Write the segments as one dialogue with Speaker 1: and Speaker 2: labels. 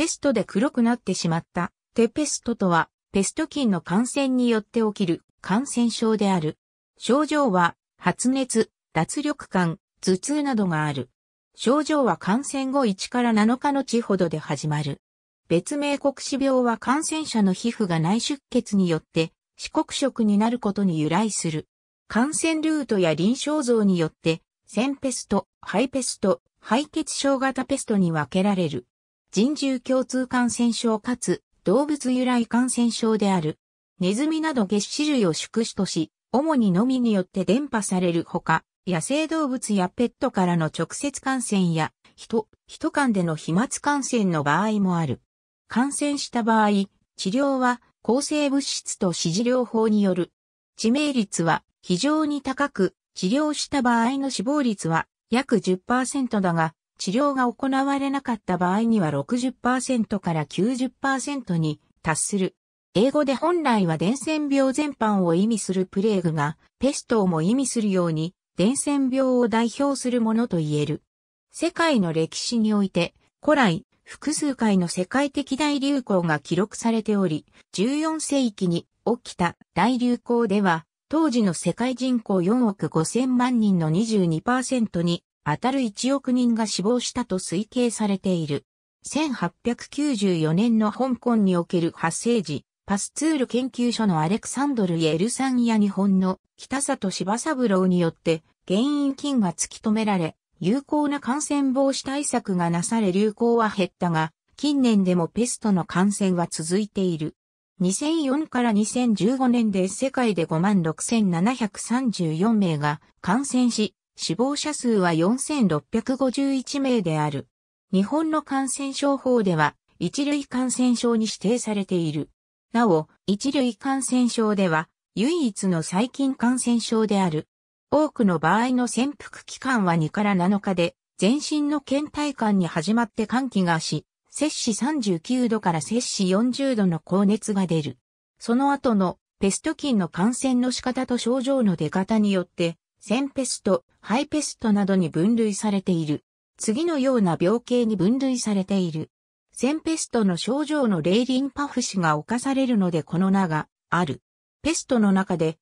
Speaker 1: ペストで黒くなってしまった、テペストとは、ペスト菌の感染によって起きる感染症である。症状は、発熱、脱力感、頭痛などがある。症状は感染後1から7日の地ほどで始まる。別名国死病は感染者の皮膚が内出血によって、四黒色になることに由来する。感染ルートや臨床像によって、腺ペスト、肺ペスト、敗血症型ペストに分けられる。人獣共通感染症かつ動物由来感染症である。ネズミなど月種類を宿主とし、主にのみによって伝播されるほか、野生動物やペットからの直接感染や、人、人間での飛沫感染の場合もある。感染した場合、治療は抗生物質と指示療法による。致命率は非常に高く、治療した場合の死亡率は約10%だが、治療が行われなかった場合には60%から90%に達する。英語で本来は伝染病全般を意味するプレーグが、ペストをも意味するように、伝染病を代表するものと言える。世界の歴史において、古来、複数回の世界的大流行が記録されており、14世紀に起きた大流行では、当時の世界人口4億5千万人の22%に当たる1億人が死亡したと推計されている。1894年の香港における発生時、パスツール研究所のアレクサンドル・イルさんや日本の北里柴三郎によって原因菌が突き止められ、有効な感染防止対策がなされ流行は減ったが、近年でもペストの感染は続いている。2004から2015年で世界で5万6734名が感染し、死亡者数は4651名である。日本の感染症法では、一類感染症に指定されている。なお、一類感染症では、唯一の細菌感染症である。多くの場合の潜伏期間は2から7日で、全身の倦怠感に始まって寒気がし、摂氏39度から摂氏40度の高熱が出る。その後のペスト菌の感染の仕方と症状の出方によって腺ペスト、肺ペストなどに分類されている。次のような病形に分類されている。腺ペストの症状のイリンパ節が犯されるのでこの名がある。ペストの中で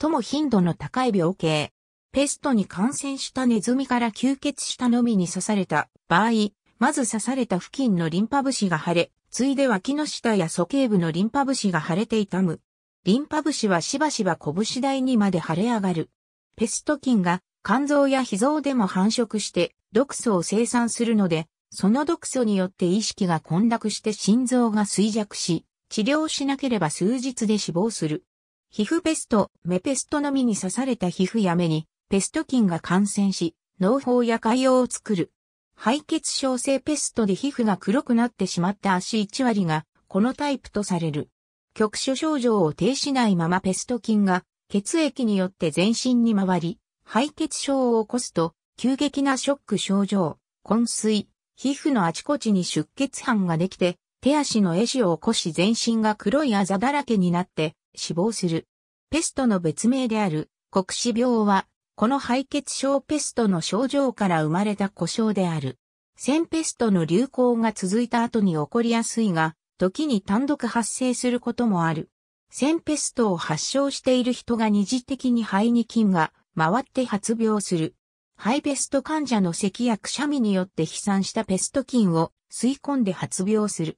Speaker 1: 最も頻度の高い病形。ペストに感染したネズミから吸血したのみに刺された場合、まず刺された付近のリンパ節が腫れ、ついで脇の下や鼠径部のリンパ節が腫れて痛む。リンパ節はしばしば拳台にまで腫れ上がる。ペスト菌が肝臓や脾臓でも繁殖して毒素を生産するので、その毒素によって意識が混濁して心臓が衰弱し、治療しなければ数日で死亡する。皮膚ペスト、目ペストのみに刺された皮膚や目に、ペスト菌が感染し、脳胞や海洋を作る。敗血症性ペストで皮膚が黒くなってしまった足1割が、このタイプとされる。局所症状を停止ないままペスト菌が血液によって全身に回り、敗血症を起こすと、急激なショック症状、昏睡、皮膚のあちこちに出血斑ができて、手足の壊死を起こし全身が黒いあざだらけになって死亡する。ペストの別名である黒死病は、この敗血症ペストの症状から生まれた故障である。先ペストの流行が続いた後に起こりやすいが、時に単独発生することもある。センペストを発症している人が二次的に肺に菌が回って発病する。肺ペスト患者の咳やくしゃみによって飛散したペスト菌を吸い込んで発病する。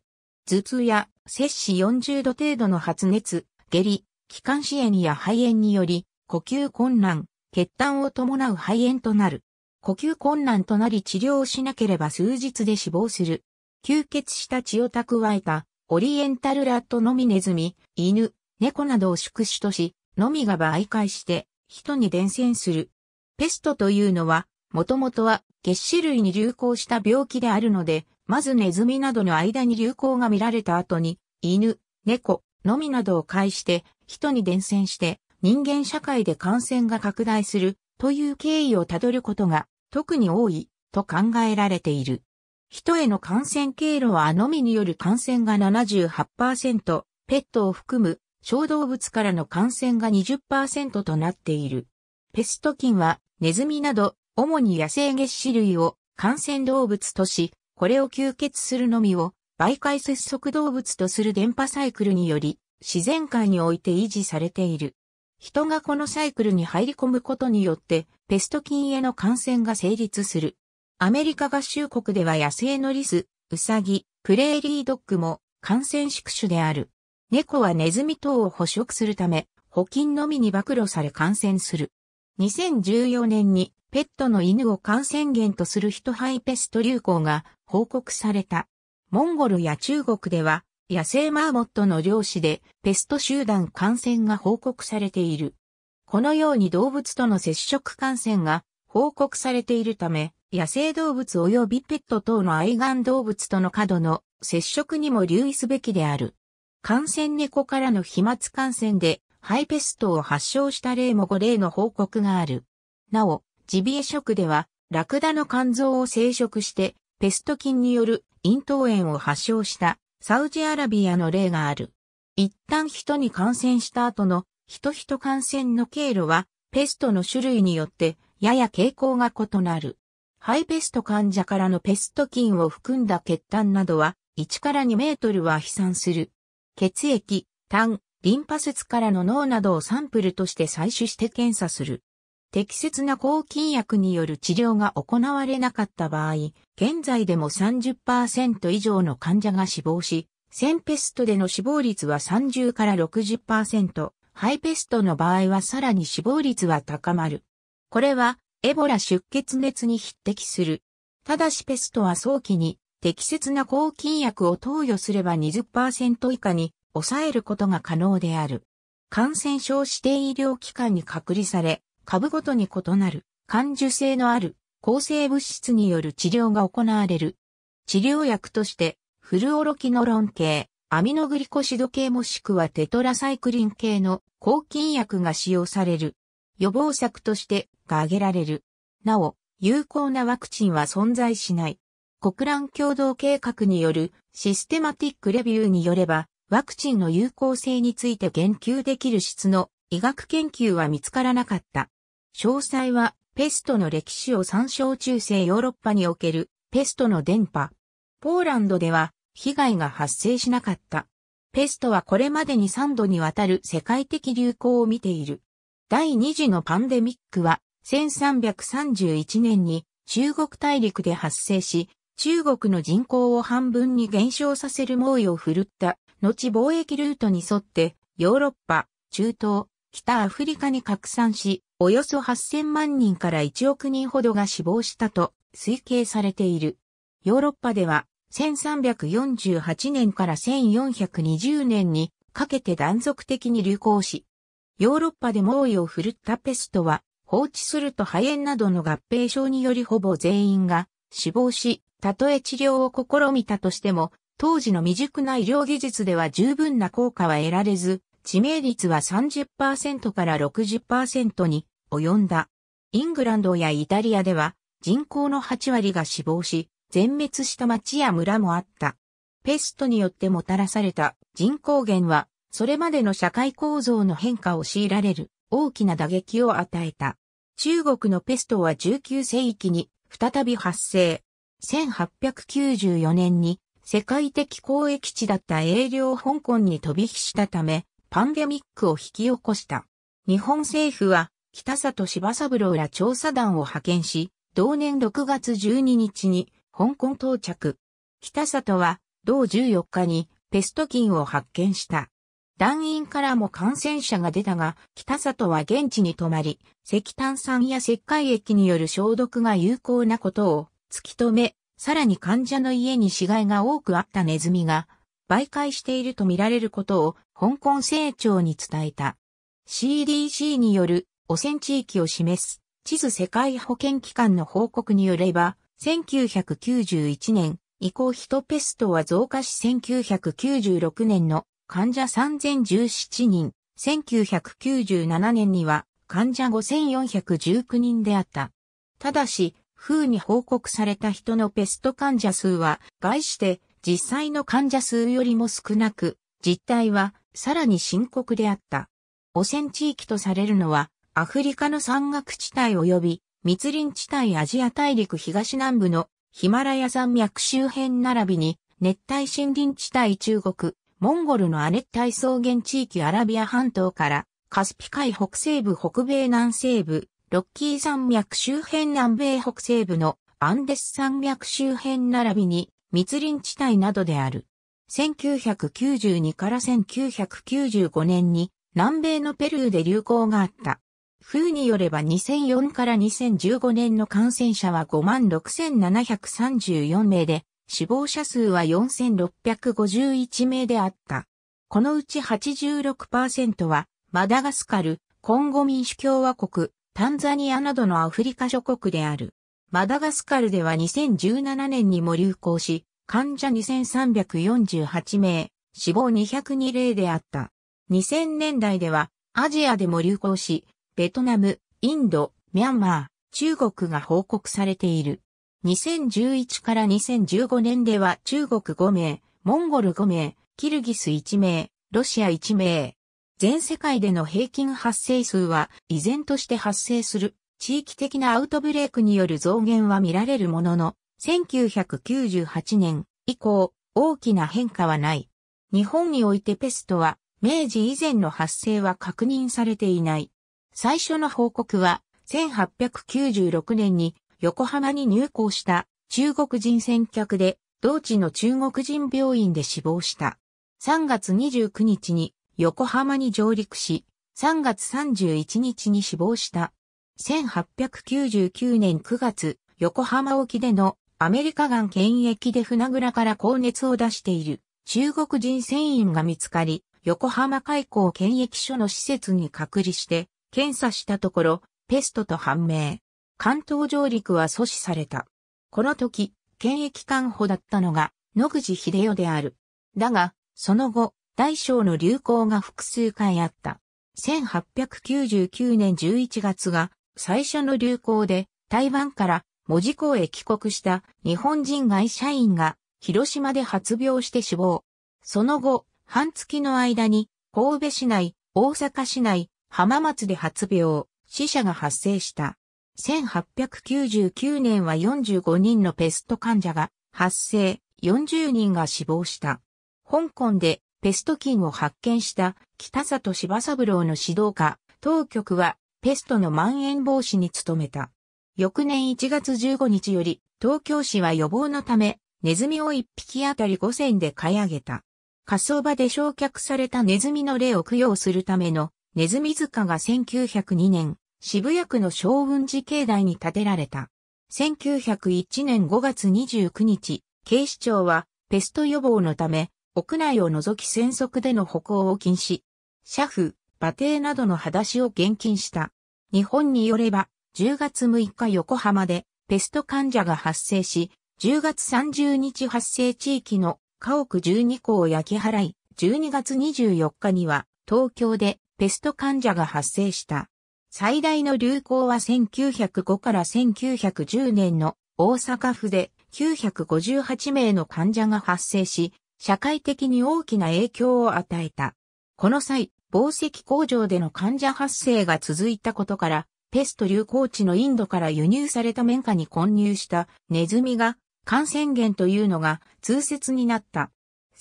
Speaker 1: 頭痛や摂氏40度程度の発熱、下痢、気管支炎や肺炎により、呼吸困難、血痰を伴う肺炎となる。呼吸困難となり治療をしなければ数日で死亡する。吸血した血を蓄えた、オリエンタルラットのみネズミ、犬、猫などを宿主とし、のみが媒介して、人に伝染する。ペストというのは、もともとは、月種類に流行した病気であるので、まずネズミなどの間に流行が見られた後に、犬、猫、のみなどを介して、人に伝染して、人間社会で感染が拡大する、という経緯をたどることが、特に多い、と考えられている。人への感染経路はのみによる感染が78%、ペットを含む小動物からの感染が20%となっている。ペスト菌はネズミなど主に野生月種類を感染動物とし、これを吸血するのみを媒介接触動物とする電波サイクルにより自然界において維持されている。人がこのサイクルに入り込むことによってペスト菌への感染が成立する。アメリカ合衆国では野生のリス、ウサギ、プレーリードッグも感染宿主である。猫はネズミ等を捕食するため、保菌のみに暴露され感染する。2014年にペットの犬を感染源とするヒトハイペスト流行が報告された。モンゴルや中国では野生マーモットの漁師でペスト集団感染が報告されている。このように動物との接触感染が報告されているため、野生動物及びペット等の愛玩動物との過度の接触にも留意すべきである。感染猫からの飛沫感染でハイペストを発症した例も5例の報告がある。なお、ジビエ食では、ラクダの肝臓を生殖して、ペスト菌による咽頭炎を発症したサウジアラビアの例がある。一旦人に感染した後の人々感染の経路は、ペストの種類によってやや傾向が異なる。ハイペスト患者からのペスト菌を含んだ血痰などは、1から2メートルは飛散する。血液、痰、リンパ節からの脳などをサンプルとして採取して検査する。適切な抗菌薬による治療が行われなかった場合、現在でも30%以上の患者が死亡し、センペストでの死亡率は30から60%、ハイペストの場合はさらに死亡率は高まる。これはエボラ出血熱に匹敵する。ただしペストは早期に適切な抗菌薬を投与すれば20%以下に抑えることが可能である。感染症指定医療機関に隔離され、株ごとに異なる感受性のある抗生物質による治療が行われる。治療薬としてフルオロキノロン系、アミノグリコシド系もしくはテトラサイクリン系の抗菌薬が使用される。予防策としてが挙げられる。なお、有効なワクチンは存在しない。国乱共同計画によるシステマティックレビューによれば、ワクチンの有効性について言及できる質の医学研究は見つからなかった。詳細はペストの歴史を参照中世ヨーロッパにおけるペストの伝播。ポーランドでは被害が発生しなかった。ペストはこれまでに3度にわたる世界的流行を見ている。第2次のパンデミックは1331年に中国大陸で発生し、中国の人口を半分に減少させる猛威を振るった、後貿易ルートに沿ってヨーロッパ、中東、北アフリカに拡散し、およそ8000万人から1億人ほどが死亡したと推計されている。ヨーロッパでは1348年から1420年にかけて断続的に流行し、ヨーロッパで猛威を振るったペストは放置すると肺炎などの合併症によりほぼ全員が死亡し、たとえ治療を試みたとしても、当時の未熟な医療技術では十分な効果は得られず、致命率は30%から60%に及んだ。イングランドやイタリアでは人口の8割が死亡し、全滅した町や村もあった。ペストによってもたらされた人口減は、それまでの社会構造の変化を強いられる大きな打撃を与えた。中国のペストは19世紀に再び発生。1894年に世界的交易地だった英領香港に飛び火したため、パンデミックを引き起こした。日本政府は、北里柴三郎ら調査団を派遣し、同年6月12日に香港到着。北里は、同14日にペスト菌を発見した。団員からも感染者が出たが、北里は現地に泊まり、石炭酸や石灰液による消毒が有効なことを突き止め、さらに患者の家に死骸が多くあったネズミが、媒介しているとみられることを香港政庁に伝えた。CDC による汚染地域を示す地図世界保健機関の報告によれば、1991年以降ヒトペストは増加し1996年の患者3017人、1997年には患者5419人であった。ただし、風に報告された人のペスト患者数は、概して実際の患者数よりも少なく、実態はさらに深刻であった。汚染地域とされるのは、アフリカの山岳地帯及び密林地帯アジア大陸東南部のヒマラヤ山脈周辺並びに熱帯森林地帯中国、モンゴルの亜熱帯草原地域アラビア半島からカスピ海北西部北米南西部、ロッキー山脈周辺南米北西部のアンデス山脈周辺並びに密林地帯などである。1992から1995年に南米のペルーで流行があった。風によれば2004から2015年の感染者は56,734名で、死亡者数は4,651名であった。このうち86%は、マダガスカル、コンゴ民主共和国、タンザニアなどのアフリカ諸国である。マダガスカルでは2017年にも流行し、患者2348名、死亡202例であった。2000年代ではアジアでも流行し、ベトナム、インド、ミャンマー、中国が報告されている。2011から2015年では中国5名、モンゴル5名、キルギス1名、ロシア1名、全世界での平均発生数は依然として発生する地域的なアウトブレイクによる増減は見られるものの、1998年以降大きな変化はない。日本においてペストは明治以前の発生は確認されていない。最初の報告は1896年に横浜に入港した中国人船客で同地の中国人病院で死亡した。3月29日に横浜に上陸し、3月31日に死亡した。1899年9月、横浜沖でのアメリカ岸検疫で船倉から高熱を出している中国人船員が見つかり、横浜海港検疫所の施設に隔離して検査したところ、ペストと判明。関東上陸は阻止された。この時、検疫官補だったのが野口秀夫である。だが、その後、大小の流行が複数回あった。1899年11月が最初の流行で台湾から文字港へ帰国した日本人外社員が広島で発病して死亡。その後、半月の間に神戸市内、大阪市内、浜松で発病、死者が発生した。1899年は45人のペスト患者が発生、40人が死亡した。香港でペスト菌を発見した北里柴三郎の指導下、当局はペストの蔓延防止に努めた。翌年1月15日より、東京市は予防のため、ネズミを1匹あたり5銭で買い上げた。火葬場で焼却されたネズミの霊を供養するためのネズミ塚が1902年、渋谷区の昭雲寺境内に建てられた。1901年5月29日、警視庁はペスト予防のため、屋内を除き戦速での歩行を禁止、車夫、馬蹄などの裸足を厳禁した。日本によれば、10月6日横浜でペスト患者が発生し、10月30日発生地域の家屋12校を焼き払い、12月24日には東京でペスト患者が発生した。最大の流行は1905から1910年の大阪府で958名の患者が発生し、社会的に大きな影響を与えた。この際、紡績工場での患者発生が続いたことから、ペスト流行地のインドから輸入された綿花に混入したネズミが感染源というのが通説になった。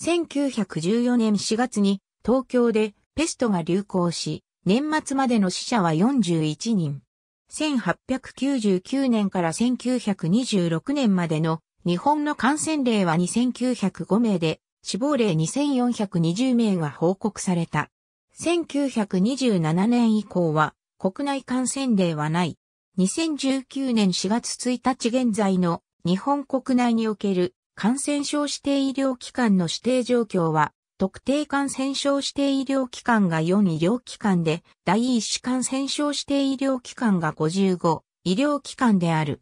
Speaker 1: 1914年4月に東京でペストが流行し、年末までの死者は41人。1899年から1926年までの日本の感染例は2905名で、死亡例2420名が報告された。1927年以降は国内感染例はない。2019年4月1日現在の日本国内における感染症指定医療機関の指定状況は、特定感染症指定医療機関が4医療機関で、第1種感染症指定医療機関が55医療機関である。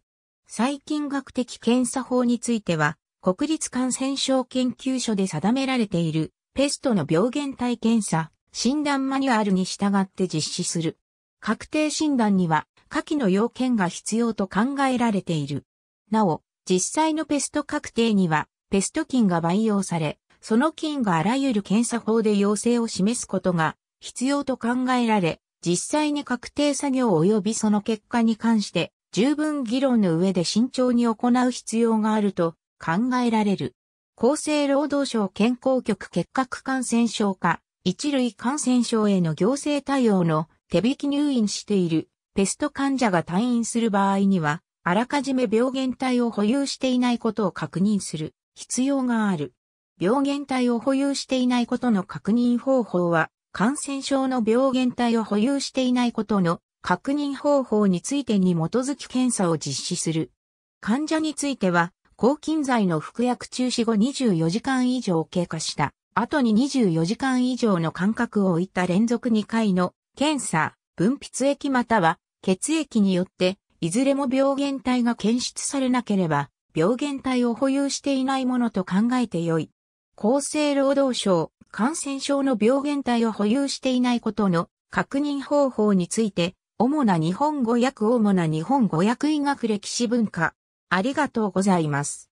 Speaker 1: 細菌学的検査法については、国立感染症研究所で定められているペストの病原体検査、診断マニュアルに従って実施する。確定診断には下記の要件が必要と考えられている。なお、実際のペスト確定にはペスト菌が培養され、その菌があらゆる検査法で陽性を示すことが必要と考えられ、実際に確定作業及びその結果に関して十分議論の上で慎重に行う必要があると考えられる。厚生労働省健康局結核感染症科、一類感染症への行政対応の手引き入院しているペスト患者が退院する場合には、あらかじめ病原体を保有していないことを確認する必要がある。病原体を保有していないことの確認方法は、感染症の病原体を保有していないことの確認方法についてに基づき検査を実施する。患者については、抗菌剤の服薬中止後24時間以上経過した後に24時間以上の間隔を置いた連続2回の検査、分泌液または血液によっていずれも病原体が検出されなければ病原体を保有していないものと考えてよい。厚生労働省感染症の病原体を保有していないことの確認方法について主な日本語訳主な日本語訳医学歴史文化ありがとうございます。